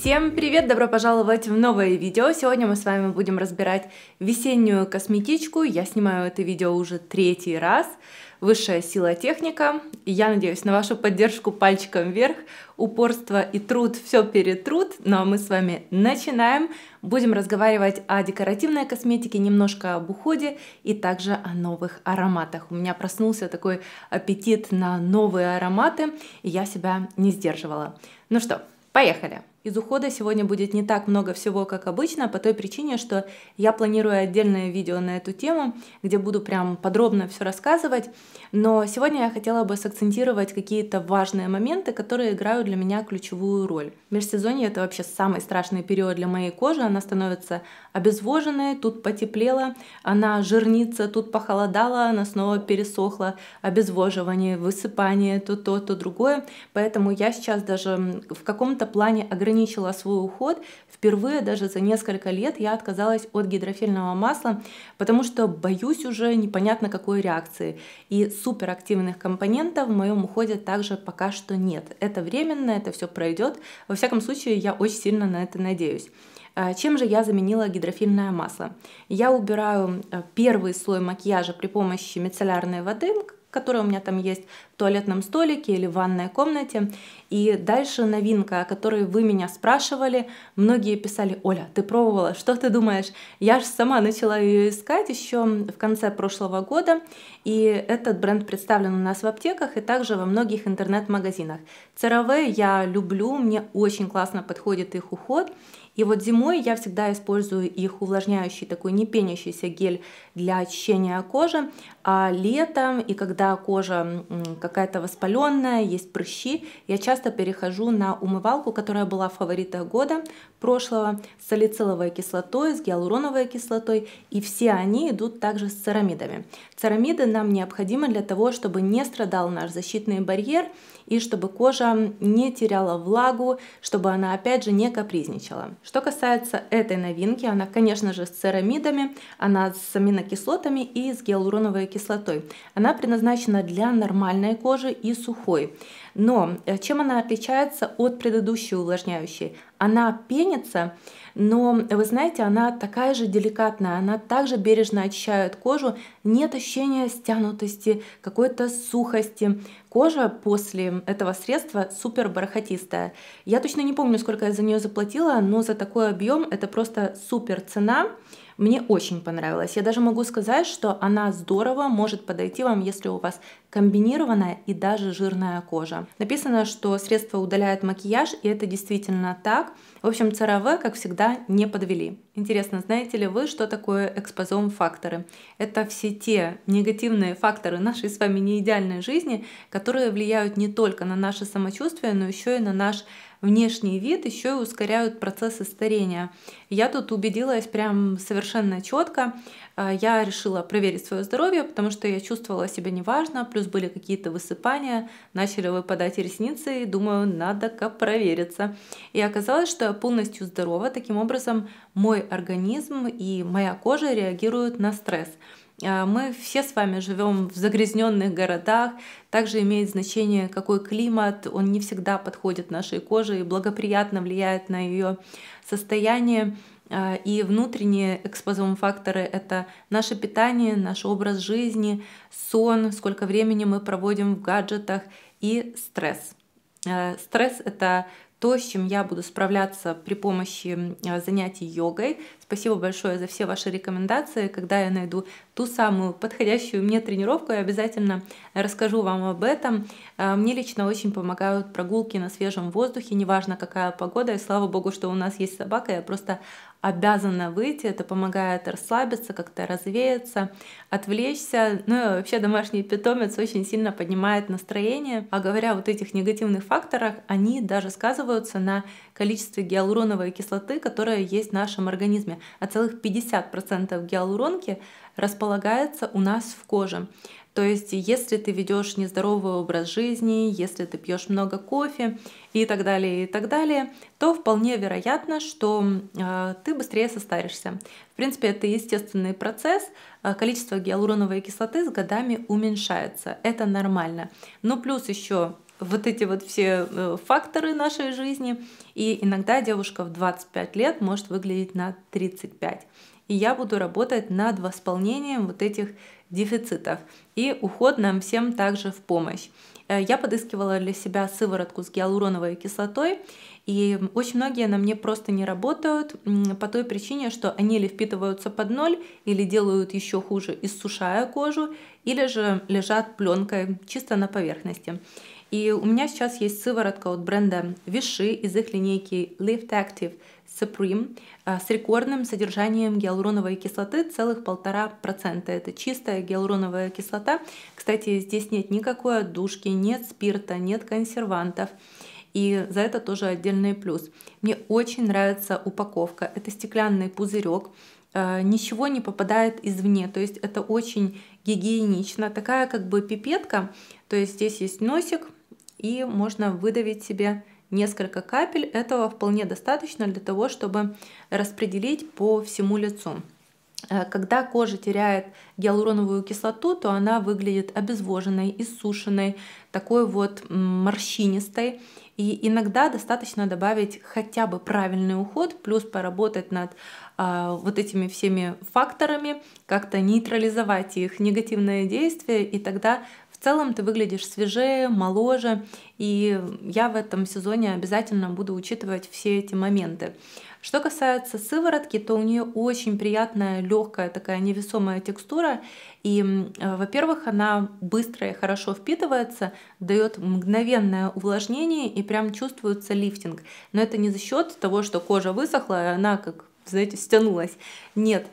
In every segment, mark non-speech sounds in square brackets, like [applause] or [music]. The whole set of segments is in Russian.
Всем привет! Добро пожаловать в новое видео! Сегодня мы с вами будем разбирать весеннюю косметичку. Я снимаю это видео уже третий раз. Высшая сила техника. Я надеюсь на вашу поддержку пальчиком вверх. Упорство и труд все перетрут. Ну а мы с вами начинаем. Будем разговаривать о декоративной косметике, немножко об уходе и также о новых ароматах. У меня проснулся такой аппетит на новые ароматы, и я себя не сдерживала. Ну что, поехали! Из ухода сегодня будет не так много всего, как обычно, по той причине, что я планирую отдельное видео на эту тему, где буду прям подробно все рассказывать, но сегодня я хотела бы сакцентировать какие-то важные моменты, которые играют для меня ключевую роль. Межсезонье — это вообще самый страшный период для моей кожи, она становится обезвоженной, тут потеплело, она жирнится, тут похолодало, она снова пересохла, обезвоживание, высыпание, то то, то другое, поэтому я сейчас даже в каком-то плане ограничена ограничила свой уход. Впервые даже за несколько лет я отказалась от гидрофильного масла, потому что боюсь уже непонятно какой реакции. И суперактивных компонентов в моем уходе также пока что нет. Это временно, это все пройдет. Во всяком случае, я очень сильно на это надеюсь. А, чем же я заменила гидрофильное масло? Я убираю э, первый слой макияжа при помощи мицеллярной воды, которая у меня там есть в туалетном столике или в ванной комнате. И дальше новинка, о которой вы меня спрашивали. Многие писали, Оля, ты пробовала, что ты думаешь? Я же сама начала ее искать еще в конце прошлого года. И этот бренд представлен у нас в аптеках и также во многих интернет-магазинах. ЦРВ я люблю, мне очень классно подходит их уход. И вот зимой я всегда использую их увлажняющий такой не пенящийся гель для очищения кожи, а летом и когда кожа какая-то воспаленная, есть прыщи, я часто перехожу на умывалку, которая была в фаворитах года прошлого, с салициловой кислотой, с гиалуроновой кислотой, и все они идут также с церамидами. Церамиды нам необходимы для того, чтобы не страдал наш защитный барьер, и чтобы кожа не теряла влагу, чтобы она опять же не капризничала. Что касается этой новинки, она конечно же с церамидами, она с аминокислотами и с гиалуроновой кислотой. Она предназначена для нормальной кожи и сухой. Но э, чем она отличается от предыдущей увлажняющей? Она пенится, но, вы знаете, она такая же деликатная, она также бережно очищает кожу, нет ощущения стянутости, какой-то сухости. Кожа после этого средства супер бархатистая. Я точно не помню, сколько я за нее заплатила, но за такой объем это просто супер цена. Мне очень понравилась. Я даже могу сказать, что она здорово может подойти вам, если у вас комбинированная и даже жирная кожа. Написано, что средство удаляет макияж, и это действительно так. В общем, ЦРВ, как всегда, не подвели. Интересно, знаете ли вы, что такое экспозом факторы? Это все те негативные факторы нашей с вами неидеальной жизни, которые влияют не только на наше самочувствие, но еще и на наш внешний вид еще и ускоряют процессы старения. Я тут убедилась прям совершенно четко. А, я решила проверить свое здоровье, потому что я чувствовала себя неважно, плюс были какие-то высыпания, начали выпадать ресницы, и думаю, надо-ка провериться. И оказалось, что я полностью здорова, таким образом мой организм и моя кожа реагируют на стресс. Э, мы все с вами живем в загрязненных городах. Также имеет значение, какой климат. Он не всегда подходит нашей коже и благоприятно влияет на ее состояние. Э, и внутренние экспозовые факторы — это наше питание, наш образ жизни, сон, сколько времени мы проводим в гаджетах и стресс. Э, стресс — это то, с чем я буду справляться при помощи занятий йогой. Спасибо большое за все ваши рекомендации. Когда я найду ту самую подходящую мне тренировку, я обязательно расскажу вам об этом. А, мне лично очень помогают прогулки на свежем воздухе, неважно какая погода. И слава богу, что у нас есть собака, я просто обязана выйти. Это помогает расслабиться, как-то развеяться, отвлечься. Ну и вообще домашний питомец очень сильно поднимает настроение. А говоря вот этих негативных факторах, они даже сказываются на количестве гиалуроновой кислоты, которая есть в нашем организме а целых 50% гиалуронки располагается у нас в коже. То есть, если ты ведешь нездоровый образ жизни, если ты пьешь много кофе и так далее, и так далее, то вполне вероятно, что э, ты быстрее состаришься. В принципе, это естественный процесс. А количество гиалуроновой кислоты с годами уменьшается. Это нормально. Но плюс еще вот эти вот все э, факторы нашей жизни. И иногда девушка в 25 лет может выглядеть на 35. И я буду работать над восполнением вот этих дефицитов. И уход нам всем также в помощь. Э, я подыскивала для себя сыворотку с гиалуроновой кислотой, и очень многие на мне просто не работают по той причине, что они или впитываются под ноль, или делают еще хуже, иссушая кожу, или же лежат пленкой чисто на поверхности. И у меня сейчас есть сыворотка от бренда Виши из их линейки Lift Active Supreme а, с рекордным содержанием гиалуроновой кислоты целых полтора процента. Это чистая гиалуроновая кислота. Кстати, здесь нет никакой отдушки, нет спирта, нет консервантов. И за это тоже отдельный плюс. Мне очень нравится упаковка. Это стеклянный пузырек а, ничего не попадает извне, то есть это очень гигиенично. Такая как бы пипетка, то есть здесь есть носик, и можно выдавить себе несколько капель. Этого вполне достаточно для того, чтобы распределить по всему лицу. Э, когда кожа теряет гиалуроновую кислоту, то она выглядит обезвоженной, иссушенной, такой вот морщинистой. И иногда достаточно добавить хотя бы правильный уход, плюс поработать над а, вот этими всеми факторами, как-то нейтрализовать их негативное действие, и тогда в целом ты выглядишь свежее, моложе, и я в этом сезоне обязательно буду учитывать все эти моменты. Что касается сыворотки, то у нее очень приятная, легкая, такая невесомая текстура. И, э, во-первых, она быстро и хорошо впитывается, дает мгновенное увлажнение и прям чувствуется лифтинг. Но это не за счет того, что кожа высохла, и она как знаете, стянулась. Нет,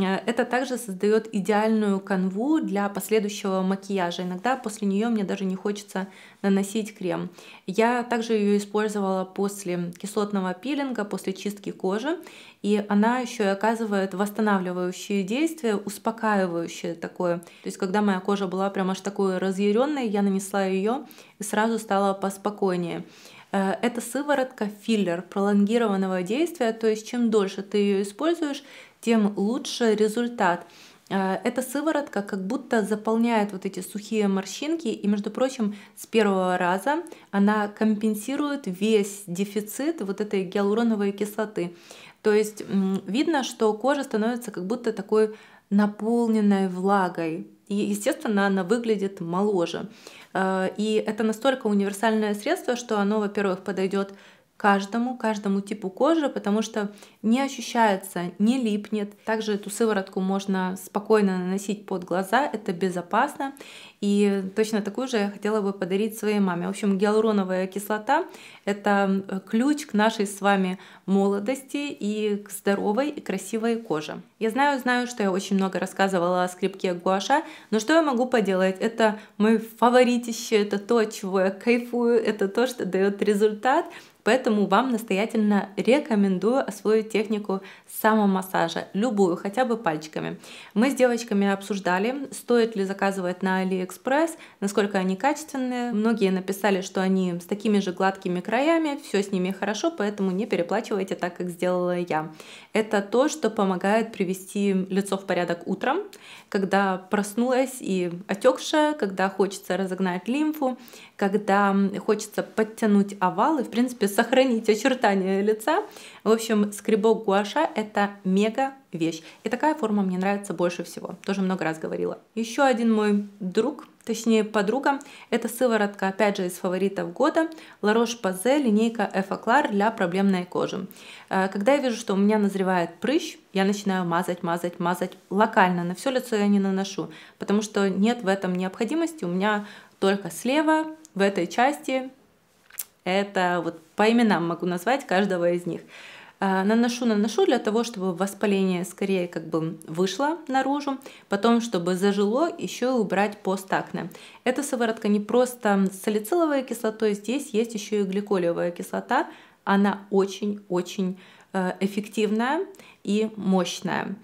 Э, это также создает идеальную канву для последующего макияжа. Иногда после нее мне даже не хочется наносить крем. Я также ее использовала после кислотного пилинга, после чистки кожи. И она еще и оказывает восстанавливающее действие, успокаивающее такое. То есть, когда моя кожа была прям аж такой разъяренной, я нанесла ее и сразу стала поспокойнее. Э, это сыворотка филлер пролонгированного действия, то есть чем дольше ты ее используешь, тем лучше результат. Э, эта сыворотка как будто заполняет вот эти сухие морщинки, и, между прочим, с первого раза она компенсирует весь дефицит вот этой гиалуроновой кислоты. То есть видно, что кожа становится как будто такой наполненной влагой. И, естественно, она выглядит моложе. Э, и это настолько универсальное средство, что оно, во-первых, подойдет каждому, каждому типу кожи, потому что не ощущается, не липнет. Также эту сыворотку можно спокойно наносить под глаза, это безопасно. И точно такую же я хотела бы подарить своей маме. В общем, гиалуроновая кислота — это э, ключ к нашей с вами молодости и к здоровой и красивой коже. Я знаю, знаю, что я очень много рассказывала о скрипке гуаша, но что я могу поделать? Это мой фаворитище, это то, чего я кайфую, это то, что дает результат, Поэтому вам настоятельно рекомендую освоить технику самомассажа, любую, хотя бы пальчиками. Мы с девочками обсуждали, стоит ли заказывать на AliExpress Алиэкспресс, насколько они качественные. Многие написали, что они с такими же гладкими краями, все с ними хорошо, поэтому не переплачивайте так, как сделала я. Это то, что помогает привести лицо в порядок утром, когда проснулась и отекшая, когда хочется разогнать лимфу, когда хочется подтянуть овал и, в принципе, сохранить очертания лица. В общем, скребок гуаша – это мега вещь. И такая форма мне нравится больше всего. Тоже много раз говорила. Еще один мой друг, точнее подруга, это сыворотка, опять же, из фаворитов года, La Roche-Posay, линейка Effaclar для проблемной кожи. Э, когда я вижу, что у меня назревает прыщ, я начинаю мазать, мазать, мазать локально. На все лицо я не наношу, потому что нет в этом необходимости. У меня только слева, в этой части. Это вот по именам могу назвать каждого из них. А, наношу, наношу для того, чтобы воспаление скорее как бы вышло наружу, потом, чтобы зажило, еще и убрать постакне. Эта сыворотка не просто с салициловой кислотой, здесь есть еще и гликолевая кислота. Она очень-очень э, эффективная и мощная.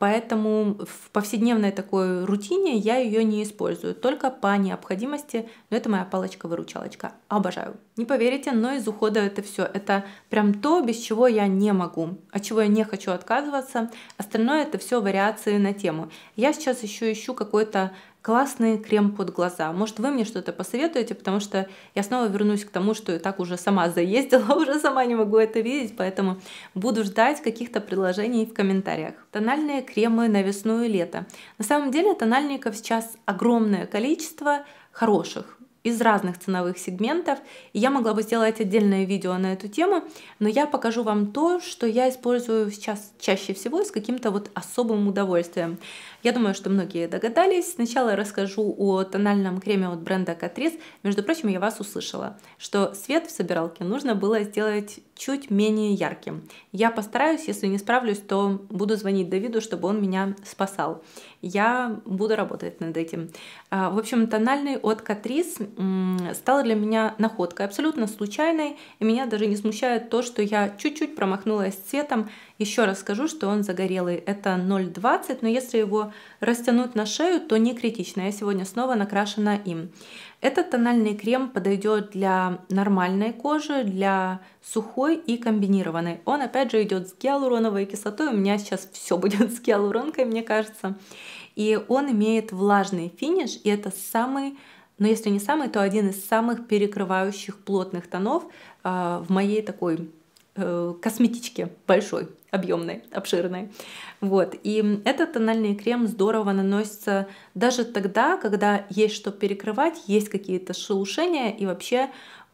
Поэтому в повседневной такой рутине я ее не использую, только по необходимости, но это моя палочка-выручалочка. Обожаю. Не поверите, но из ухода это все. Это прям то, без чего я не могу, от чего я не хочу отказываться. Остальное это все вариации на тему. Я сейчас еще ищу какой-то классный крем под глаза. Может, вы мне что-то посоветуете, потому что я снова вернусь к тому, что и так уже сама заездила, [laughs] уже сама не могу это видеть, поэтому буду ждать каких-то предложений в комментариях. Тональные кремы на весну и лето. На самом деле тональников сейчас огромное количество хороших из разных ценовых сегментов. И я могла бы сделать отдельное видео на эту тему, но я покажу вам то, что я использую сейчас чаще всего с каким-то вот особым удовольствием. Я думаю, что многие догадались. Сначала расскажу о тональном креме от бренда Catrice. Между прочим, я вас услышала, что свет в собиралке нужно было сделать чуть менее ярким. Я постараюсь, если не справлюсь, то буду звонить Давиду, чтобы он меня спасал я буду работать над этим. А, в общем, тональный от Катрис стал для меня находкой абсолютно случайной, и меня даже не смущает то, что я чуть-чуть промахнулась цветом. Еще раз скажу, что он загорелый, это 0,20, но если его растянуть на шею, то не критично, я сегодня снова накрашена им. Этот тональный крем подойдет для нормальной кожи, для сухой и комбинированной. Он опять же идет с гиалуроновой кислотой. У меня сейчас все будет [laughs] с гиалуронкой, мне кажется. И он имеет влажный финиш, и это самый но ну, если не самый, то один из самых перекрывающих плотных тонов э, в моей такой Э, косметички большой, объемной, обширной. Вот. И этот тональный крем здорово наносится даже тогда, когда есть что перекрывать, есть какие-то шелушения, и вообще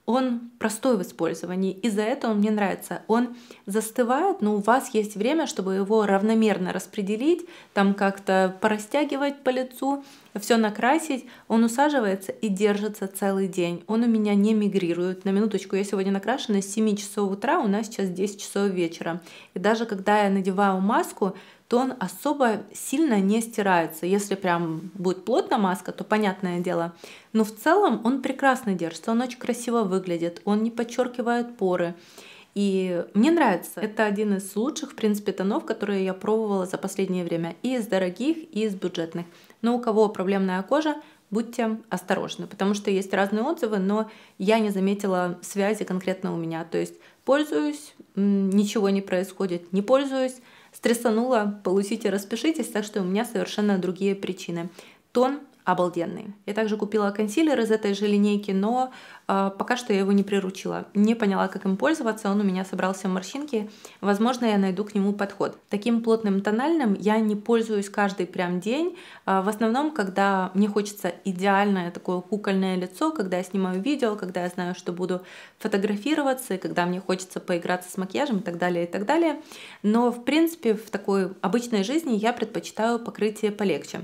он простой в использовании. Из-за этого он мне нравится. Он застывает, но у вас есть время, чтобы его равномерно распределить, там как-то порастягивать по лицу, все накрасить. Он усаживается и держится целый день. Он у меня не мигрирует. На минуточку, я сегодня накрашена с 7 часов утра, у нас сейчас 10 часов вечера. И даже когда я надеваю маску, то он особо сильно не стирается. Если прям будет плотно маска, то понятное дело. Но в целом он прекрасно держится, он очень красиво выглядит, он не подчеркивает поры. И мне нравится. Это один из лучших, в принципе, тонов, которые я пробовала за последнее время. И из дорогих, и из бюджетных. Но у кого проблемная кожа, будьте осторожны, потому что есть разные отзывы, но я не заметила связи конкретно у меня. То есть пользуюсь, ничего не происходит, не пользуюсь, Стрессанула, получите, распишитесь, так что у меня совершенно другие причины. Тон обалденный. Я также купила консилер из этой же линейки, но э, пока что я его не приручила. Не поняла, как им пользоваться, он у меня собрался в морщинки. Возможно, я найду к нему подход. Таким плотным тональным я не пользуюсь каждый прям день. Э, в основном, когда мне хочется идеальное такое кукольное лицо, когда я снимаю видео, когда я знаю, что буду фотографироваться, когда мне хочется поиграться с макияжем и так далее, и так далее. Но, в принципе, в такой обычной жизни я предпочитаю покрытие полегче.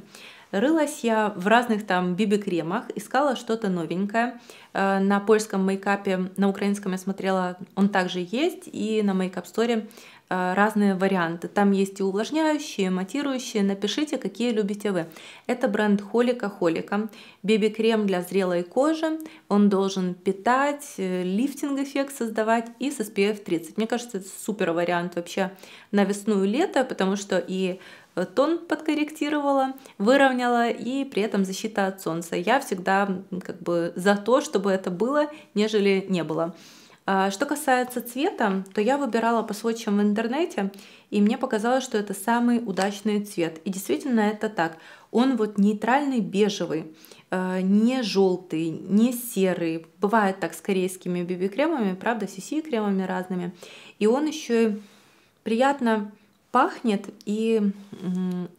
Рылась я в разных там биби-кремах, искала что-то новенькое. Э, на польском мейкапе, на украинском я смотрела, он также есть, и на мейкап-сторе э, разные варианты. Там есть и увлажняющие, и матирующие. Напишите, какие любите вы. Это бренд Холика Холика. Беби-крем для зрелой кожи. Он должен питать, э, лифтинг-эффект создавать и с SPF 30. Мне кажется, это супер вариант вообще на весну и лето, потому что и тон подкорректировала, выровняла и при этом защита от солнца. Я всегда как бы за то, чтобы это было, нежели не было. А что касается цвета, то я выбирала по сводчам в интернете, и мне показалось, что это самый удачный цвет. И действительно это так. Он вот нейтральный бежевый, э, не желтый, не серый. Бывает так с корейскими BB кремами правда, с CC-кремами разными. И он еще приятно пахнет и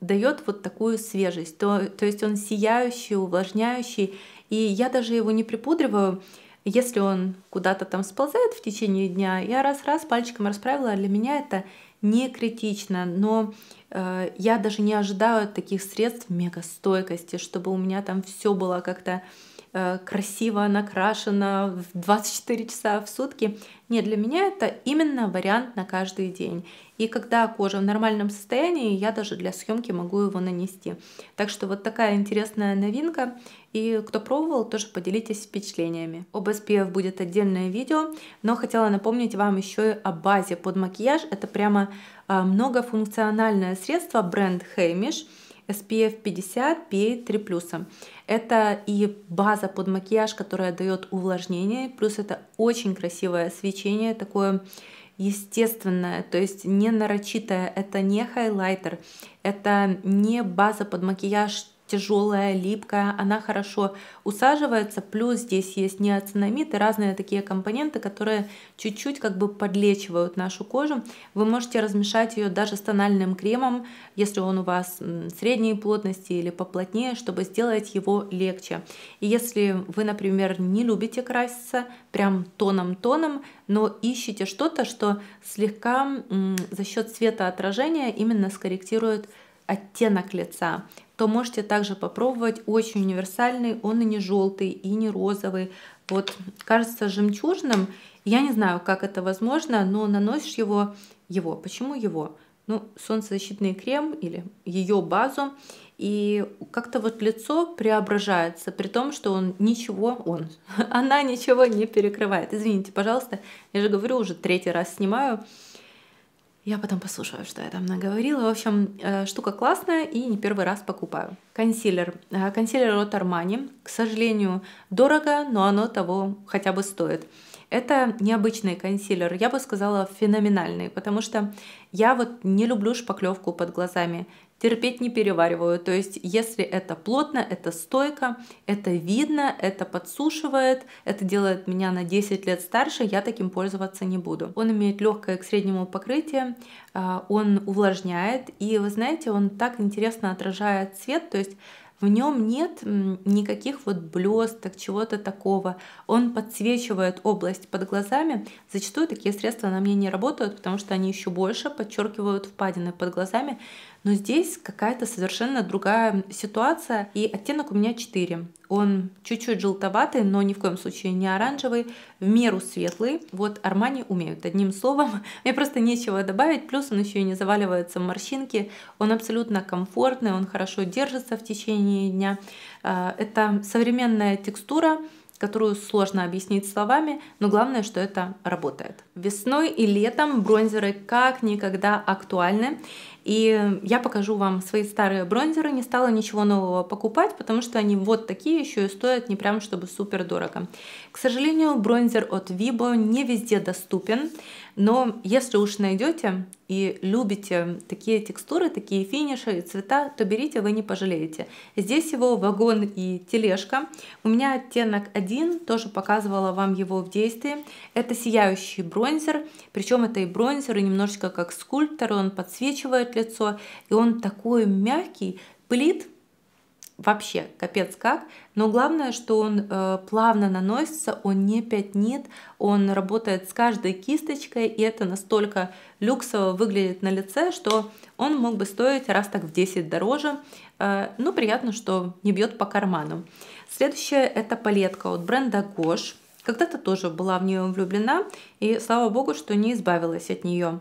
дает вот такую свежесть. То, то есть он сияющий, увлажняющий. И я даже его не припудриваю. Если он куда-то там сползает в течение дня, я раз-раз пальчиком расправила. Для меня это не критично, но э, я даже не ожидаю таких средств мега стойкости, чтобы у меня там все было как-то э, Э, красиво накрашена в 24 часа в сутки. Нет, для меня это именно вариант на каждый день. И когда кожа в нормальном состоянии, я даже для съемки могу его нанести. Так что вот такая интересная новинка. И кто пробовал, тоже поделитесь впечатлениями. Об SPF будет отдельное видео, но хотела напомнить вам еще и о базе под макияж. Это прямо а, многофункциональное средство бренд Hamish SPF 50 PA3+. Это и база под макияж, которая дает увлажнение, плюс это очень красивое свечение, такое естественное, то есть не нарочитое, это не хайлайтер, это не база под макияж тяжелая, липкая, она хорошо усаживается, плюс здесь есть неоцинамид и разные такие компоненты, которые чуть-чуть как бы подлечивают нашу кожу. Вы можете размешать ее даже с тональным кремом, если он у вас средней плотности или поплотнее, чтобы сделать его легче. И если вы, например, не любите краситься прям тоном-тоном, но ищете что-то, что слегка за счет светоотражения именно скорректирует оттенок лица то можете также попробовать. Очень универсальный, он и не желтый, и не розовый. Вот кажется жемчужным. Я не знаю, как это возможно, но наносишь его... Его, почему его? Ну, солнцезащитный крем или ее базу, и как-то вот лицо преображается, при том, что он ничего, он, [laughs] она ничего не перекрывает. Извините, пожалуйста, я же говорю, уже третий раз снимаю, я потом послушаю, что я там наговорила. В общем, э, штука классная и не первый раз покупаю. Консилер. Э, консилер от Armani. К сожалению, дорого, но оно того хотя бы стоит. Это необычный консилер, я бы сказала феноменальный, потому что я вот не люблю шпаклевку под глазами, терпеть не перевариваю. То есть, если это плотно, это стойко, это видно, это подсушивает, это делает меня на 10 лет старше, я таким пользоваться не буду. Он имеет легкое к среднему покрытие, а, он увлажняет, и вы знаете, он так интересно отражает цвет, то есть в нем нет никаких вот блесток, чего-то такого. Он подсвечивает область под глазами. Зачастую такие средства на мне не работают, потому что они еще больше подчеркивают впадины под глазами. Но здесь какая-то совершенно другая ситуация, и оттенок у меня 4. Он чуть-чуть желтоватый, но ни в коем случае не оранжевый, в меру светлый. Вот Армани умеют, одним словом. [laughs] Мне просто нечего добавить, плюс он еще и не заваливается в морщинки. Он абсолютно комфортный, он хорошо держится в течение дня. А, это современная текстура, которую сложно объяснить словами, но главное, что это работает. Весной и летом бронзеры как никогда актуальны. И я покажу вам свои старые бронзеры. Не стала ничего нового покупать, потому что они вот такие еще и стоят не прям чтобы супер дорого. К сожалению, бронзер от Vibo не везде доступен. Но если уж найдете и любите такие текстуры, такие финиши и цвета, то берите, вы не пожалеете. Здесь его вагон и тележка. У меня оттенок 1, тоже показывала вам его в действии. Это сияющий бронзер, причем это и бронзер, и немножечко как скульптор, он подсвечивает лицо, и он такой мягкий, плит, вообще капец как. Но главное, что он э, плавно наносится, он не пятнит, он работает с каждой кисточкой, и это настолько люксово выглядит на лице, что он мог бы стоить раз так в 10 дороже. Э, ну, приятно, что не бьет по карману. Следующая это палетка от бренда Gosh. Когда-то тоже была в нее влюблена, и слава богу, что не избавилась от нее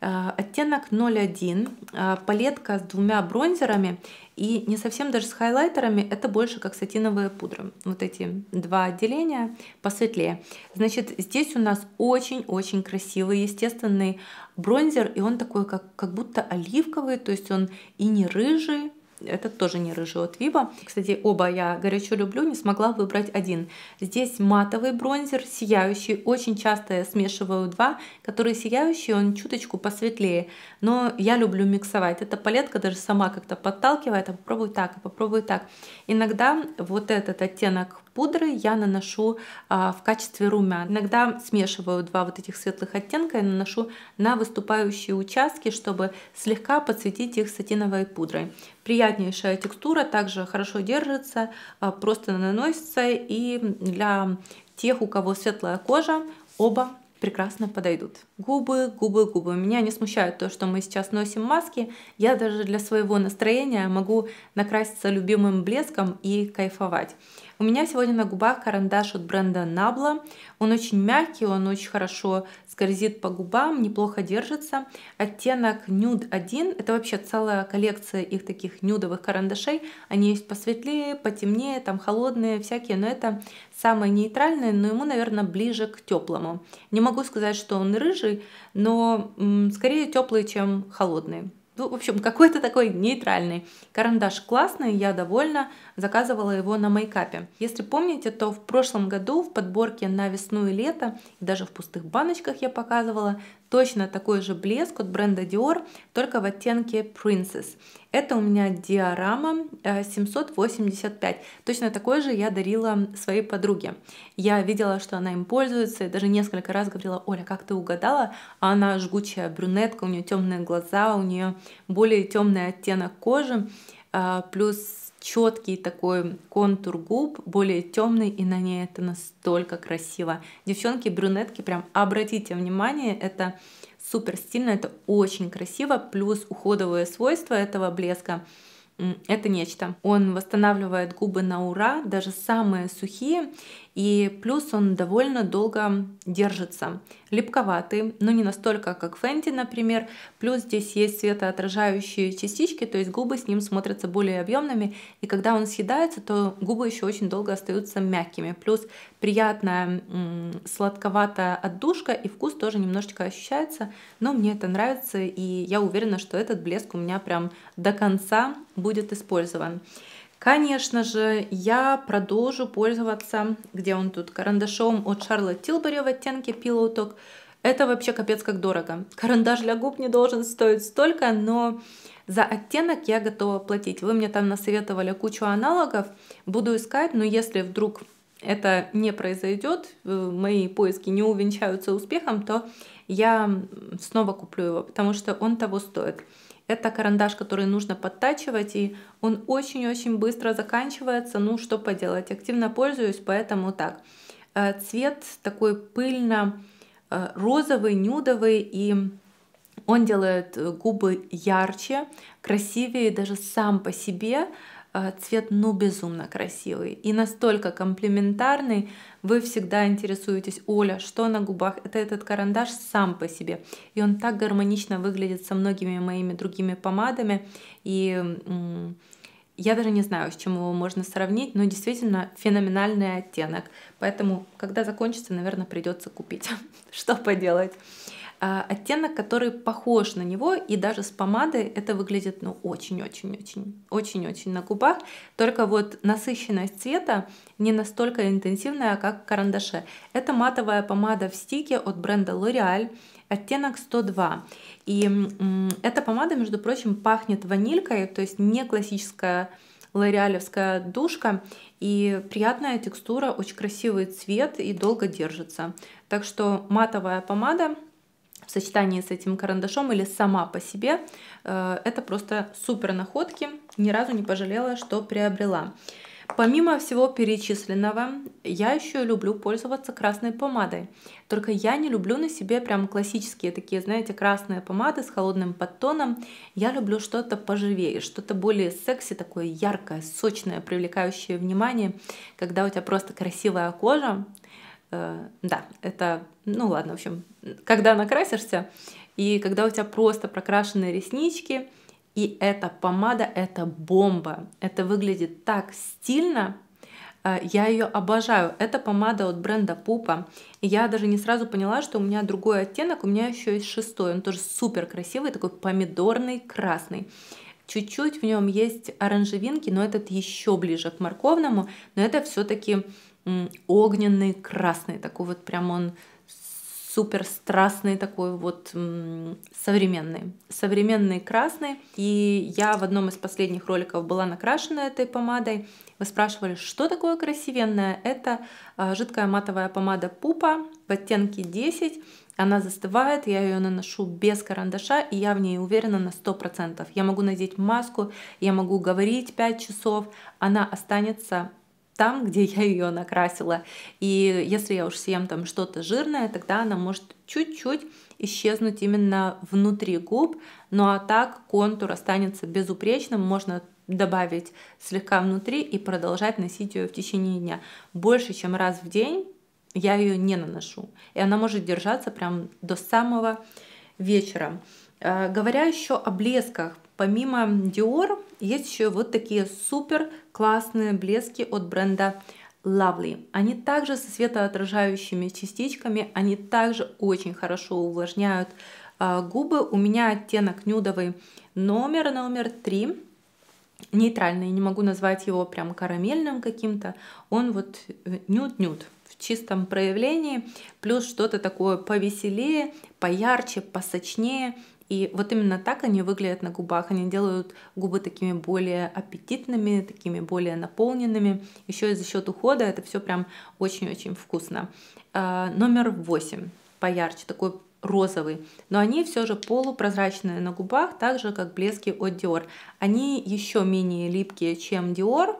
э, оттенок 01, э, палетка с двумя бронзерами. И не совсем даже с хайлайтерами, это больше как сатиновая пудра. Вот эти два отделения посветлее. Значит, здесь у нас очень-очень красивый естественный бронзер, и он такой, как, как будто оливковый, то есть он и не рыжий, это тоже не рыжий от Viva. Кстати, оба я горячо люблю, не смогла выбрать один. Здесь матовый бронзер, сияющий. Очень часто я смешиваю два, которые сияющие, он чуточку посветлее. Но я люблю миксовать. Эта палетка даже сама как-то подталкивает. А попробуй так, а попробуй так. Иногда вот этот оттенок пудры я наношу а, в качестве румян. Иногда смешиваю два вот этих светлых оттенка и наношу на выступающие участки, чтобы слегка подсветить их сатиновой пудрой. Приятнейшая текстура, также хорошо держится, а, просто наносится и для тех, у кого светлая кожа, оба прекрасно подойдут. Губы, губы, губы. Меня не смущает то, что мы сейчас носим маски. Я даже для своего настроения могу накраситься любимым блеском и кайфовать. У меня сегодня на губах карандаш от бренда Nabla. Он очень мягкий, он очень хорошо скользит по губам, неплохо держится. Оттенок Nude 1, это вообще целая коллекция их таких нюдовых карандашей. Они есть посветлее, потемнее, там холодные всякие, но это самый нейтральный, но ему, наверное, ближе к теплому. Не могу сказать, что он рыжий, но скорее теплый, чем холодный. Ну, в общем, какой-то такой нейтральный. Карандаш классный, я довольна, заказывала его на мейкапе. Если помните, то в прошлом году в подборке на весну и лето, и даже в пустых баночках я показывала, точно такой же блеск от бренда Dior, только в оттенке Princess. Это у меня диорама 785. Э, точно такой же я дарила своей подруге. Я видела, что она им пользуется, и даже несколько раз говорила, Оля, как ты угадала? А она жгучая брюнетка, у нее темные глаза, у нее более темный оттенок кожи, э, плюс четкий такой контур губ, более темный, и на ней это настолько красиво. Девчонки, брюнетки, прям обратите внимание, это супер стильно, это очень красиво, плюс уходовые свойства этого блеска это нечто. Он восстанавливает губы на ура, даже самые сухие. И плюс он довольно долго держится. Липковатый, но не настолько, как Фенти, например. Плюс здесь есть светоотражающие частички, то есть губы с ним смотрятся более объемными. И когда он съедается, то губы еще очень долго остаются мягкими. Плюс приятная сладковатая отдушка и вкус тоже немножечко ощущается. Но мне это нравится, и я уверена, что этот блеск у меня прям до конца будет использован. Конечно же, я продолжу пользоваться, где он тут, карандашом от Charlotte Tilbury в оттенке Pillow Talk. Это вообще капец как дорого. Карандаш для губ не должен стоить столько, но за оттенок я готова платить. Вы мне там насоветовали кучу аналогов, буду искать, но если вдруг это не произойдет, э, мои поиски не увенчаются успехом, то я снова куплю его, потому что он того стоит. Это карандаш, который нужно подтачивать, и он очень-очень быстро заканчивается. Ну, что поделать, активно пользуюсь, поэтому так. Э, цвет такой пыльно-розовый, э, нюдовый, и он делает э, губы ярче, красивее даже сам по себе. А, цвет ну безумно красивый и настолько комплиментарный. Вы всегда интересуетесь, Оля, что на губах? Это этот карандаш сам по себе. И он так гармонично выглядит со многими моими другими помадами. И я даже не знаю, с чем его можно сравнить, но действительно феноменальный оттенок. Поэтому, когда закончится, наверное, придется купить. [laughs] Что поделать. А, оттенок, который похож на него, и даже с помадой это выглядит, ну, очень-очень-очень, очень-очень на губах, только вот насыщенность цвета не настолько интенсивная, как в карандаше. Это матовая помада в стике от бренда L'Oreal, оттенок 102. И эта помада, между прочим, пахнет ванилькой, то есть не классическая лореалевская душка. И приятная текстура, очень красивый цвет и долго держится. Так что матовая помада – в сочетании с этим карандашом или сама по себе. Э, это просто супер находки, ни разу не пожалела, что приобрела. Помимо всего перечисленного, я еще люблю пользоваться красной помадой. Только я не люблю на себе прям классические такие, знаете, красные помады с холодным подтоном. Я люблю что-то поживее, что-то более секси, такое яркое, сочное, привлекающее внимание, когда у тебя просто красивая кожа, Э, да, это, ну ладно, в общем, когда накрасишься, и когда у тебя просто прокрашенные реснички, и эта помада — это бомба. Это выглядит так стильно, э, я ее обожаю. Это помада от бренда Пупа. Я даже не сразу поняла, что у меня другой оттенок, у меня еще есть шестой. Он тоже супер красивый, такой помидорный красный. Чуть-чуть в нем есть оранжевинки, но этот еще ближе к морковному, но это все-таки огненный красный, такой вот прям он супер страстный такой вот современный. Современный красный. И я в одном из последних роликов была накрашена этой помадой. Вы спрашивали, что такое красивенная? Это а, жидкая матовая помада Пупа в оттенке 10. Она застывает, я ее наношу без карандаша, и я в ней уверена на 100%. Я могу надеть маску, я могу говорить 5 часов, она останется там, где я ее накрасила. И если я уж съем там что-то жирное, тогда она может чуть-чуть исчезнуть именно внутри губ, ну а так контур останется безупречным, можно добавить слегка внутри и продолжать носить ее в течение дня. Больше, чем раз в день я ее не наношу. И она может держаться прям до самого вечера. Э, говоря еще о блесках, Помимо Dior есть еще вот такие супер классные блески от бренда Lovely. Они также со светоотражающими частичками, они также очень хорошо увлажняют э, губы. У меня оттенок нюдовый номер, номер 3, нейтральный, не могу назвать его прям карамельным каким-то. Он вот э, нюд-нюд в чистом проявлении, плюс что-то такое повеселее, поярче, посочнее. И вот именно так они выглядят на губах. Они делают губы такими более аппетитными, такими более наполненными. Еще и за счет ухода это все прям очень-очень вкусно. А, номер восемь, поярче, такой розовый, но они все же полупрозрачные на губах, так же как блески от Dior. Они еще менее липкие, чем Dior,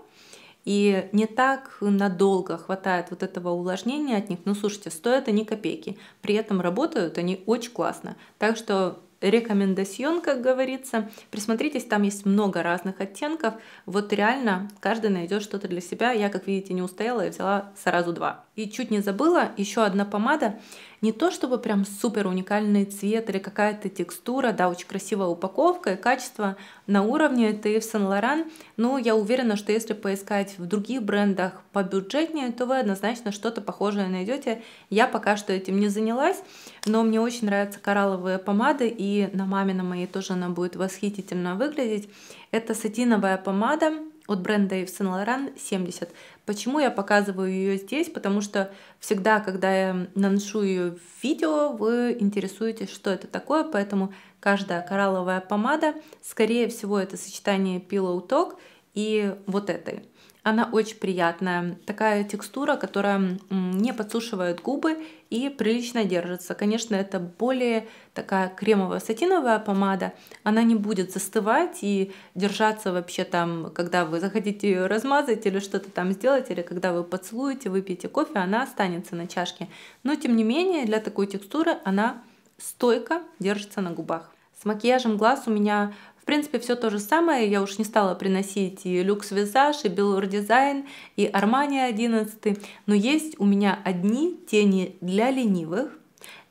и не так надолго хватает вот этого увлажнения от них. Ну, слушайте, стоят они копейки. При этом работают они очень классно. Так что рекомендацион, как говорится. Присмотритесь, там есть много разных оттенков. Вот реально каждый найдет что-то для себя. Я, как видите, не устояла и взяла сразу два. И чуть не забыла, еще одна помада. Не то чтобы прям супер уникальный цвет или какая-то текстура, да, очень красивая упаковка и качество на уровне TF Saint Laurent, но я уверена, что если поискать в других брендах по бюджетнее, то вы однозначно что-то похожее найдете. Я пока что этим не занялась, но мне очень нравятся коралловые помады, и на маме на моей тоже она будет восхитительно выглядеть. Это сатиновая помада, от бренда Yves Saint Laurent 70. Почему я показываю ее здесь? Потому что всегда, когда я наношу ее в видео, вы интересуетесь, что это такое, поэтому каждая коралловая помада, скорее всего, это сочетание Pillow Talk и вот этой. Она очень приятная. Такая текстура, которая не подсушивает губы и прилично держится. Конечно, это более такая кремовая сатиновая помада. Она не будет застывать и держаться вообще там, когда вы захотите ее размазать или что-то там сделать, или когда вы поцелуете, выпьете кофе, она останется на чашке. Но тем не менее, для такой текстуры она стойко держится на губах. С макияжем глаз у меня принципе, все то же самое. Я уж не стала приносить и Люкс Визаж, и Белур Дизайн, и Армани 11. Но есть у меня одни тени для ленивых,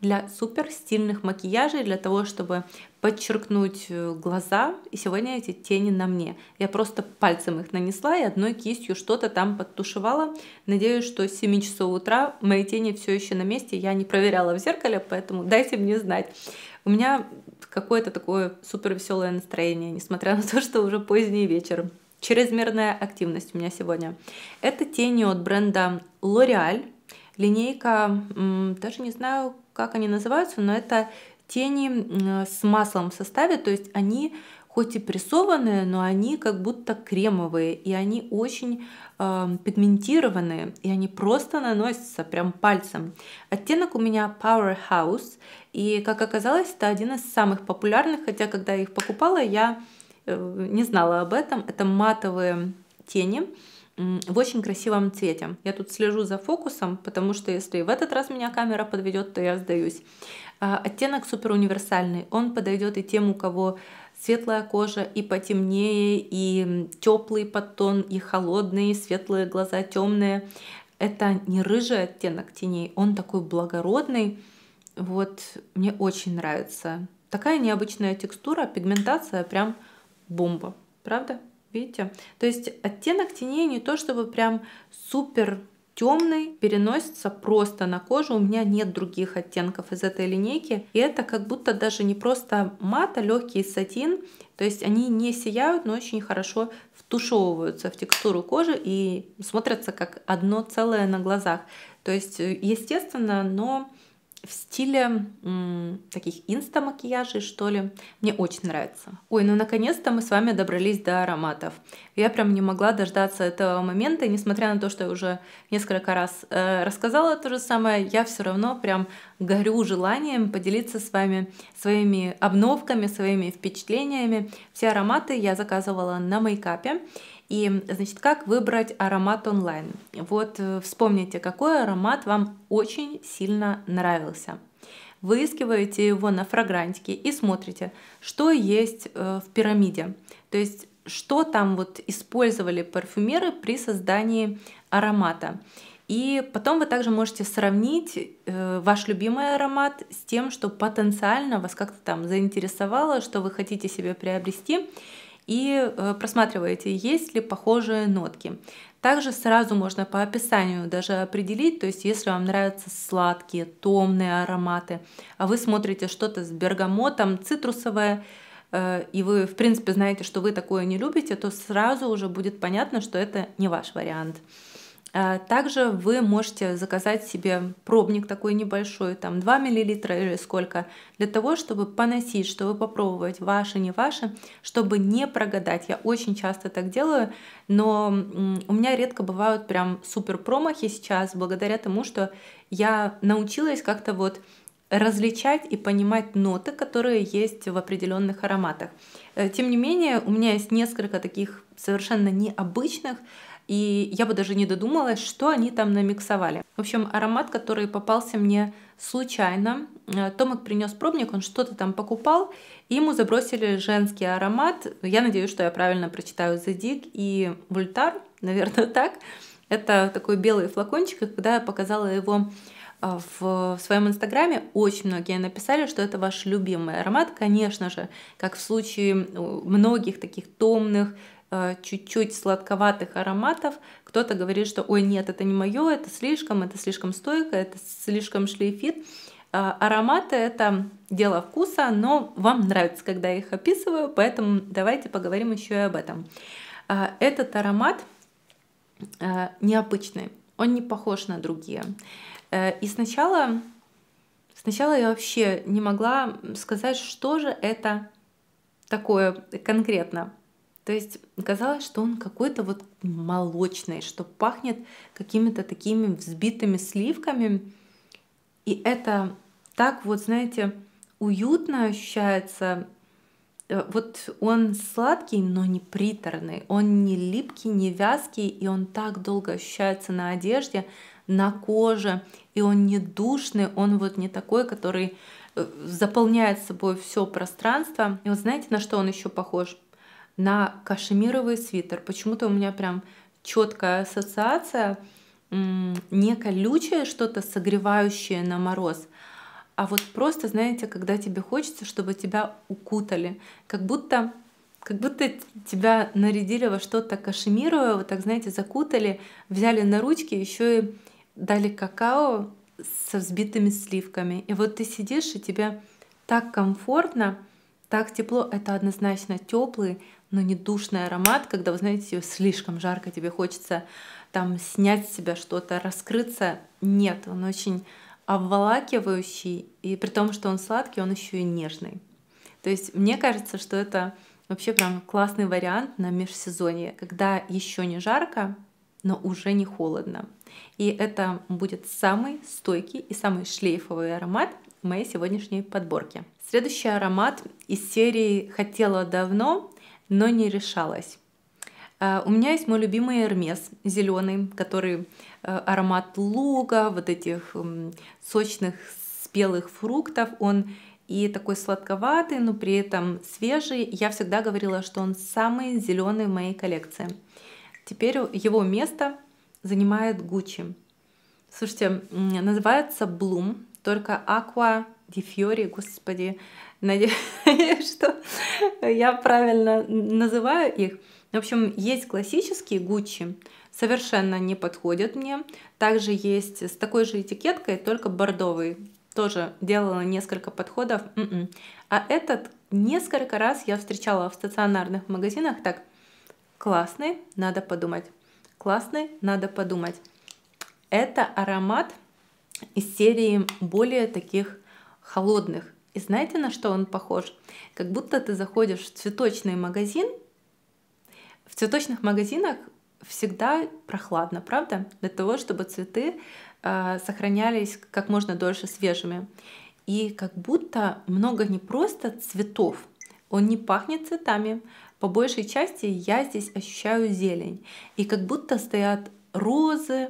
для супер стильных макияжей, для того, чтобы подчеркнуть э, глаза. И сегодня эти тени на мне. Я просто пальцем их нанесла и одной кистью что-то там подтушевала. Надеюсь, что с 7 часов утра мои тени все еще на месте. Я не проверяла в зеркале, поэтому дайте мне знать. У меня какое-то такое супер веселое настроение, несмотря на то, что уже поздний вечер. Чрезмерная активность у меня сегодня. Это тени от бренда L'Oreal. Линейка, даже не знаю, как они называются, но это тени с маслом в составе, то есть они хоть и прессованные, но они как будто кремовые, и они очень э, пигментированные, и они просто наносятся прям пальцем. Оттенок у меня Powerhouse, и, как оказалось, это один из самых популярных, хотя, когда я их покупала, я э, не знала об этом. Это матовые тени в очень красивом цвете. Я тут слежу за фокусом, потому что если в этот раз меня камера подведет, то я сдаюсь. А, оттенок супер универсальный. Он подойдет и тем, у кого светлая кожа и потемнее, и теплый подтон, и холодные, светлые глаза, темные. Это не рыжий оттенок теней, он такой благородный, вот, мне очень нравится. Такая необычная текстура, пигментация прям бомба. Правда? Видите? То есть оттенок теней не то чтобы прям супер темный, переносится просто на кожу. У меня нет других оттенков из этой линейки. И это как будто даже не просто мат, а легкий сатин. То есть они не сияют, но очень хорошо втушевываются в текстуру кожи и смотрятся как одно целое на глазах. То есть э, естественно, но в стиле м, таких инста-макияжей, что ли. Мне очень нравится. Ой, ну наконец-то мы с вами добрались до ароматов. Я прям не могла дождаться этого момента, и несмотря на то, что я уже несколько раз э, рассказала то же самое, я все равно прям горю желанием поделиться с вами своими обновками, своими впечатлениями. Все ароматы я заказывала на мейкапе, и, значит, как выбрать аромат онлайн? Вот э, вспомните, какой аромат вам очень сильно нравился. Выискиваете его на фрагрантике и смотрите, что есть э, в пирамиде. То есть, что там вот использовали парфюмеры при создании аромата. И потом вы также можете сравнить э, ваш любимый аромат с тем, что потенциально вас как-то там заинтересовало, что вы хотите себе приобрести и э, просматриваете, есть ли похожие нотки. Также сразу можно по описанию даже определить, то есть если вам нравятся сладкие, томные ароматы, а вы смотрите что-то с бергамотом, цитрусовое, э, и вы, в принципе, знаете, что вы такое не любите, то сразу уже будет понятно, что это не ваш вариант. Э, также вы можете заказать себе пробник такой небольшой, там 2 мл или сколько, для того, чтобы поносить, чтобы попробовать ваше, не ваше, чтобы не прогадать. Я очень часто так делаю, но у меня редко бывают прям супер промахи сейчас, благодаря тому, что я научилась как-то вот различать и понимать ноты, которые есть в определенных ароматах. Э, тем не менее, у меня есть несколько таких совершенно необычных и я бы даже не додумалась, что они там намиксовали. В общем, аромат, который попался мне случайно. Э, Томик принес пробник, он что-то там покупал, и ему забросили женский аромат. Я надеюсь, что я правильно прочитаю Задик и Вультар, [laughs] наверное, так. Это такой белый флакончик, и когда я показала его э, в своем инстаграме очень многие написали, что это ваш любимый аромат. Конечно же, как в случае э, многих таких томных, Э, чуть-чуть сладковатых ароматов. Кто-то говорит, что ой, нет, это не мое, это слишком, это слишком стойко, это слишком шлейфит. Э, ароматы — это дело вкуса, но вам нравится, когда я их описываю, поэтому давайте поговорим еще и об этом. Э, этот аромат необычный, он не похож на другие. И сначала, сначала я вообще не могла сказать, что же это такое конкретно. То есть казалось, что он какой-то вот молочный, что пахнет какими-то такими взбитыми сливками. И это так вот, знаете, уютно ощущается. Э, вот он сладкий, но не приторный, он не липкий, не вязкий, и он так долго ощущается на одежде, на коже, и он не душный, он вот не такой, который э, заполняет собой все пространство. И вот знаете, на что он еще похож? на кашемировый свитер. Почему-то у меня прям четкая ассоциация, не колючее что-то согревающее на мороз, а вот просто, знаете, когда тебе хочется, чтобы тебя укутали, как будто как будто тебя нарядили во что-то кашемировое, вот так, знаете, закутали, взяли на ручки, еще и дали какао со взбитыми сливками. И вот ты сидишь, и тебе так комфортно, так тепло — это однозначно теплый, но не душный аромат, когда, вы знаете, слишком жарко, тебе хочется там снять с себя что-то, раскрыться. Нет, он очень обволакивающий, и при том, что он сладкий, он еще и нежный. То есть мне кажется, что это вообще прям классный вариант на межсезонье, когда еще не жарко, но уже не холодно. И это будет самый стойкий и самый шлейфовый аромат моей сегодняшней подборки. Следующий аромат из серии «Хотела давно, но не решалась». Э, у меня есть мой любимый Эрмес зеленый, который э, аромат луга, вот этих сочных спелых фруктов. Он и такой сладковатый, но при этом свежий. Я всегда говорила, что он самый зеленый в моей коллекции. Теперь его место занимает Гуччи. Слушайте, называется Bloom, только Aqua Ди Фьори, господи, надеюсь, [laughs] что я правильно называю их. В общем, есть классические Гуччи, совершенно не подходят мне. Также есть с такой же этикеткой, только бордовый. Тоже делала несколько подходов. М-м. А этот несколько раз я встречала в стационарных магазинах. Так, классный, надо подумать. Классный, надо подумать. Это аромат из серии более таких холодных. И знаете, на что он похож? Как будто ты заходишь в цветочный магазин. В цветочных магазинах всегда прохладно, правда? Для того, чтобы цветы э, сохранялись как можно дольше свежими. И как будто много не просто цветов, он не пахнет цветами. По большей части я здесь ощущаю зелень. И как будто стоят розы,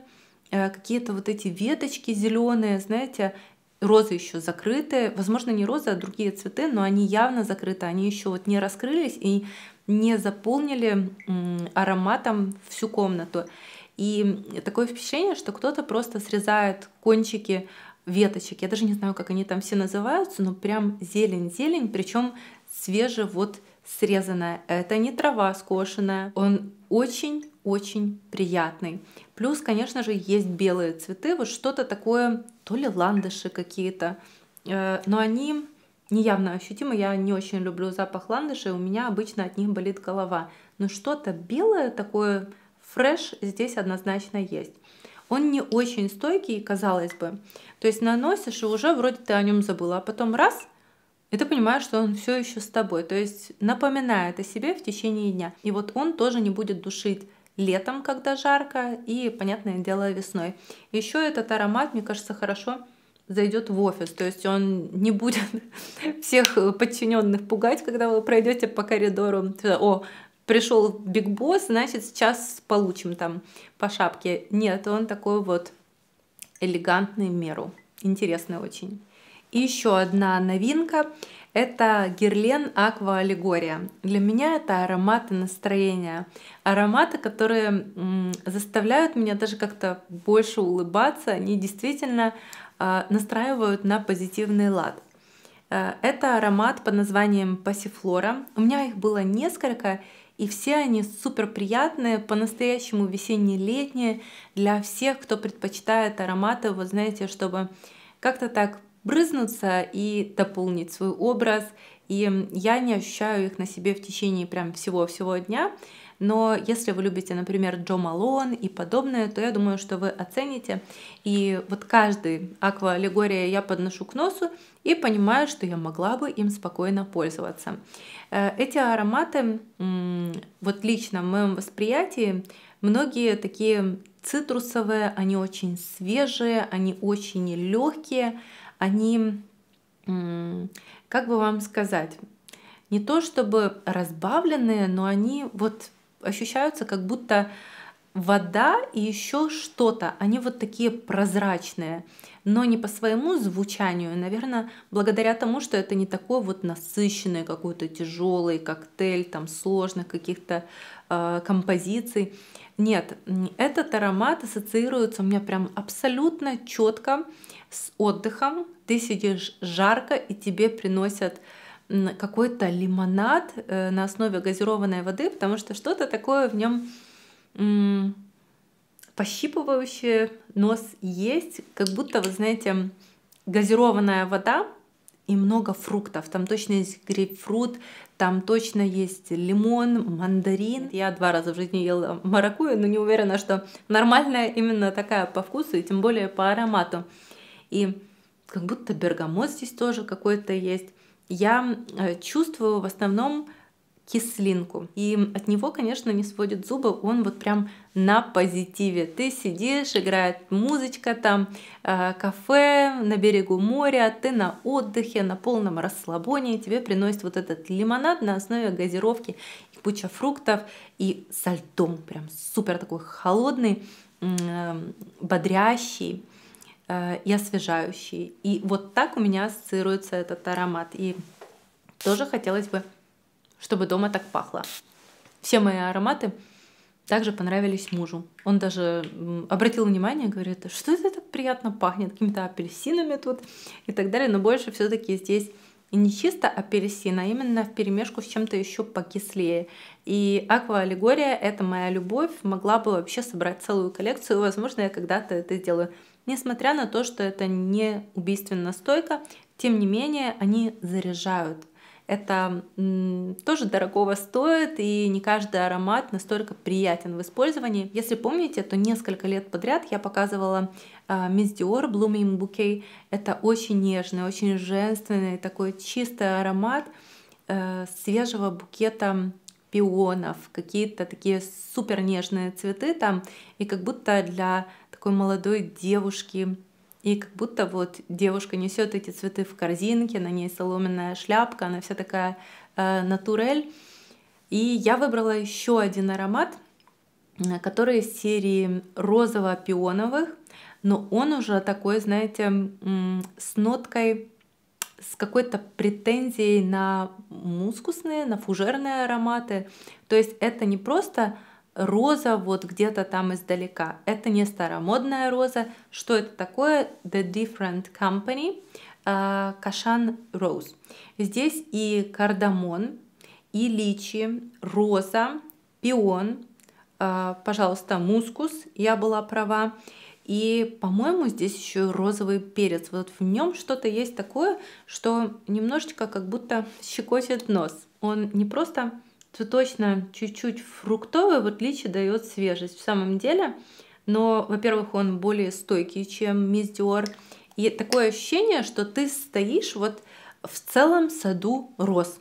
э, какие-то вот эти веточки зеленые, знаете, розы еще закрыты, возможно, не розы, а другие цветы, но они явно закрыты, они еще вот не раскрылись и не заполнили ароматом всю комнату. И такое впечатление, что кто-то просто срезает кончики веточек. Я даже не знаю, как они там все называются, но прям зелень-зелень, причем свеже вот срезанная. Это не трава скошенная. Он очень-очень приятный. Плюс, конечно же, есть белые цветы, вот что-то такое, то ли ландыши какие-то, э, но они неявно ощутимы. Я не очень люблю запах ландышей, у меня обычно от них болит голова. Но что-то белое такое, фреш здесь однозначно есть. Он не очень стойкий, казалось бы. То есть наносишь, и уже вроде ты о нем забыла, а потом раз — и ты понимаешь, что он все еще с тобой, то есть напоминает о себе в течение дня. И вот он тоже не будет душить летом, когда жарко, и, понятное дело, весной. Еще этот аромат, мне кажется, хорошо зайдет в офис, то есть он не будет [laughs] всех э, подчиненных пугать, когда вы пройдете по коридору. О, пришел Биг Босс, значит, сейчас получим там по шапке. Нет, он такой вот элегантный меру. Интересный очень. И еще одна новинка – это Герлен Аква Аллегория. Для меня это ароматы настроения. Ароматы, которые заставляют меня даже как-то больше улыбаться. Они действительно а, настраивают на позитивный лад. Э, это аромат под названием пассифлора. У меня их было несколько, и все они супер приятные, по-настоящему весенне-летние, для всех, кто предпочитает ароматы, вот знаете, чтобы как-то так брызнуться и дополнить свой образ. И я не ощущаю их на себе в течение прям всего-всего дня. Но если вы любите, например, Джо Малон и подобное, то я думаю, что вы оцените. И вот каждый аквааллегория я подношу к носу и понимаю, что я могла бы им спокойно пользоваться. Э, эти ароматы, вот лично в моем восприятии, многие такие цитрусовые, они очень свежие, они очень легкие, они, как бы вам сказать, не то чтобы разбавленные, но они вот ощущаются как будто вода и еще что-то. Они вот такие прозрачные, но не по своему звучанию, наверное, благодаря тому, что это не такой вот насыщенный какой-то тяжелый коктейль там сложных каких-то э, композиций. Нет, этот аромат ассоциируется у меня прям абсолютно четко с отдыхом, ты сидишь жарко и тебе приносят какой-то лимонад э, на основе газированной воды, потому что что-то такое в нем пощипывающее нос есть, как будто, вы знаете, газированная вода и много фруктов. Там точно есть грейпфрут, там точно есть лимон, мандарин. Я два раза в жизни ела маракуйя, но не уверена, что нормальная именно такая по вкусу и тем более по аромату и как будто бергамот здесь тоже какой-то есть. Я э, чувствую в основном кислинку. И от него, конечно, не сводит зубы, он вот прям на позитиве. Ты сидишь, играет музычка там, э, кафе на берегу моря, ты на отдыхе, на полном расслабоне, тебе приносит вот этот лимонад на основе газировки, и куча фруктов, и со льдом, прям супер такой холодный, э, бодрящий. Э, и освежающий. И вот так у меня ассоциируется этот аромат. И тоже хотелось бы, чтобы дома так пахло. Все мои ароматы также понравились мужу. Он даже обратил внимание, говорит, что это так приятно пахнет, какими-то апельсинами тут и так далее. Но больше все-таки здесь не чисто апельсин, а именно в перемешку с чем-то еще покислее. И аквааллегория — это моя любовь, могла бы вообще собрать целую коллекцию, возможно, я когда-то это сделаю. Несмотря на то, что это не убийственная настойка, тем не менее они заряжают. Это тоже дорогого стоит, и не каждый аромат настолько приятен в использовании. Если помните, то несколько лет подряд я показывала Miss а, Dior Blooming Bouquet. Это очень нежный, очень женственный, такой чистый аромат э, свежего букета пионов, какие-то такие супер нежные цветы там, и как будто для такой молодой девушки. И как будто вот девушка несет эти цветы в корзинке, на ней соломенная шляпка, она вся такая э, натурель. И я выбрала еще один аромат, э, который из серии розово-пионовых, но он уже такой, знаете, с ноткой, с какой-то претензией на мускусные, на фужерные ароматы. То есть это не просто роза вот где-то там издалека. Это не старомодная роза. Что это такое? The Different Company, э, Кашан uh, Rose. Здесь и кардамон, и личи, роза, пион, uh, пожалуйста, мускус, я была права. И, по-моему, здесь еще розовый перец. Вот в нем что-то есть такое, что немножечко как будто щекочет нос. Он не просто цветочно чуть-чуть фруктовый, вот личи дает свежесть в самом деле. Но, во-первых, он более стойкий, чем мисс Диор. И такое ощущение, что ты стоишь вот в целом саду роз.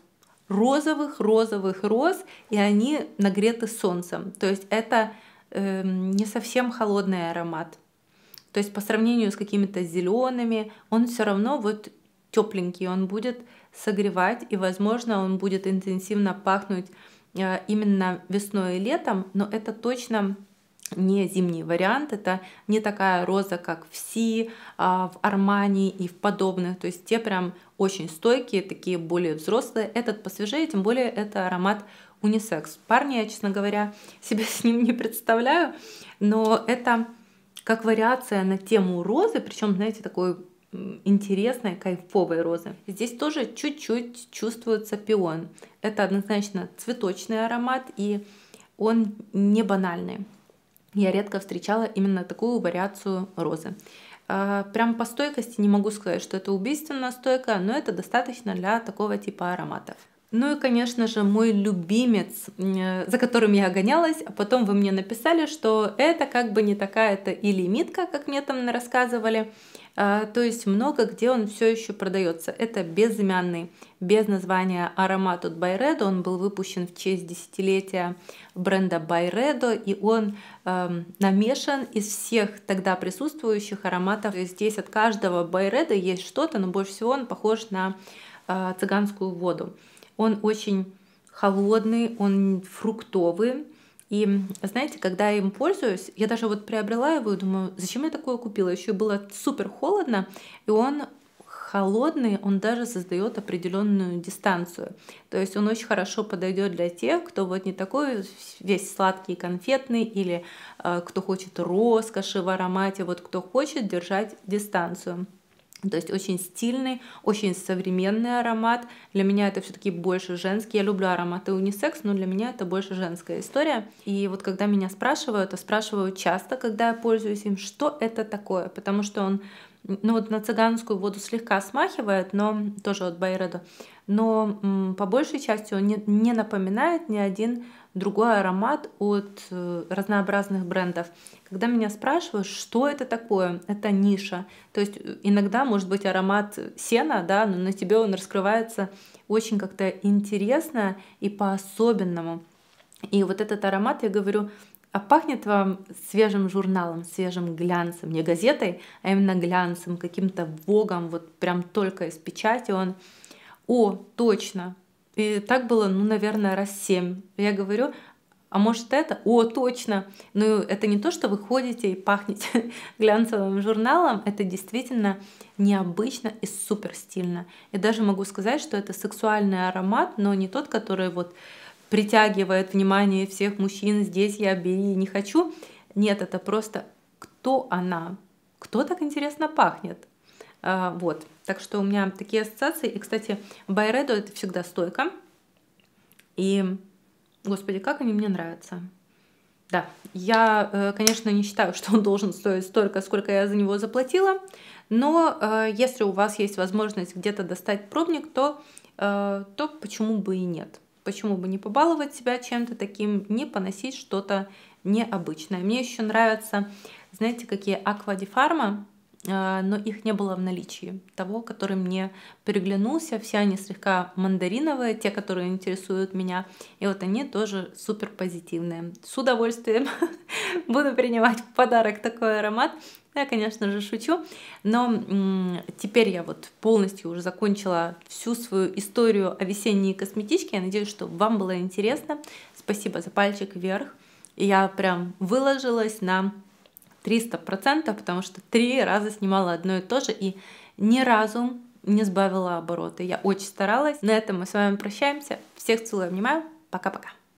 Розовых, розовых роз, и они нагреты солнцем. То есть это э, не совсем холодный аромат. То есть по сравнению с какими-то зелеными, он все равно вот тепленький, он будет согревать, и, возможно, он будет интенсивно пахнуть э, именно весной и летом, но это точно не зимний вариант, это не такая роза, как в Си, а, в Армании и в подобных, то есть те прям очень стойкие, такие более взрослые, этот посвежее, тем более это аромат унисекс. Парни, я, честно говоря, [laughs] себя с ним не представляю, но это как вариация на тему розы, причем, знаете, такой интересной, кайфовой розы. Здесь тоже чуть-чуть чувствуется пион. Это однозначно цветочный аромат, и он не банальный. Я редко встречала именно такую вариацию розы. А, прям по стойкости не могу сказать, что это убийственная стойка, но это достаточно для такого типа ароматов. Ну и, конечно же, мой любимец, э, за которым я гонялась, а потом вы мне написали, что это как бы не такая-то и лимитка, как мне там рассказывали. А, то есть много где он все еще продается. Это безымянный, без названия аромат от Byredo, он был выпущен в честь десятилетия бренда Byredo, и он э, намешан из всех тогда присутствующих ароматов. Здесь от каждого Byredo есть что-то, но больше всего он похож на э, цыганскую воду. Он очень холодный, он фруктовый, и знаете, когда я им пользуюсь, я даже вот приобрела его и думаю, зачем я такое купила? Еще было супер холодно, и он холодный, он даже создает определенную дистанцию. То есть он очень хорошо подойдет для тех, кто вот не такой весь сладкий конфетный или э, кто хочет роскоши в аромате, вот кто хочет держать дистанцию. То есть очень стильный, очень современный аромат. Для меня это все-таки больше женский. Я люблю ароматы унисекс, но для меня это больше женская история. И вот когда меня спрашивают, а спрашивают часто, когда я пользуюсь им, что это такое, потому что он ну вот на цыганскую воду слегка смахивает, но тоже от Байреда, но по большей части он не, не напоминает ни один другой аромат от э, разнообразных брендов. Когда меня спрашивают, что это такое, это ниша. То есть э, иногда может быть аромат сена, да, но на тебе он раскрывается очень как-то интересно и по-особенному. И вот этот аромат, я говорю, а пахнет вам свежим журналом, свежим глянцем, не газетой, а именно глянцем, каким-то вогом, вот прям только из печати он. О, точно, и так было, ну, наверное, раз семь. Я говорю, а может это? О, точно! Ну, это не то, что вы ходите и пахнете [laughs] глянцевым журналом, это действительно необычно и супер стильно. Я даже могу сказать, что это сексуальный аромат, но не тот, который вот притягивает внимание всех мужчин, здесь я бери, не хочу. Нет, это просто кто она? Кто так интересно пахнет? А, вот. Так что у меня такие ассоциации. И, кстати, Байредо это всегда стойка. И, господи, как они мне нравятся. Да, я, э, конечно, не считаю, [laughs] что он должен стоить столько, сколько я за него заплатила, но э, если у вас есть возможность где-то достать пробник, то, э, то почему бы и нет? Почему бы не побаловать себя чем-то таким, не поносить что-то необычное? Мне еще нравятся, знаете, какие аквадифарма, а, но их не было в наличии того, который мне переглянулся. Все они слегка мандариновые, те, которые интересуют меня. И вот они тоже супер позитивные. С удовольствием [laughs] буду принимать в подарок такой аромат. Я, конечно же, шучу, но теперь я вот полностью уже закончила всю свою историю о весенней косметичке. Я надеюсь, что вам было интересно. Спасибо за пальчик вверх. Я прям выложилась на 300%, потому что три раза снимала одно и то же, и ни разу не сбавила обороты. Я очень старалась. На этом мы с вами прощаемся. Всех целую, обнимаю. Пока-пока.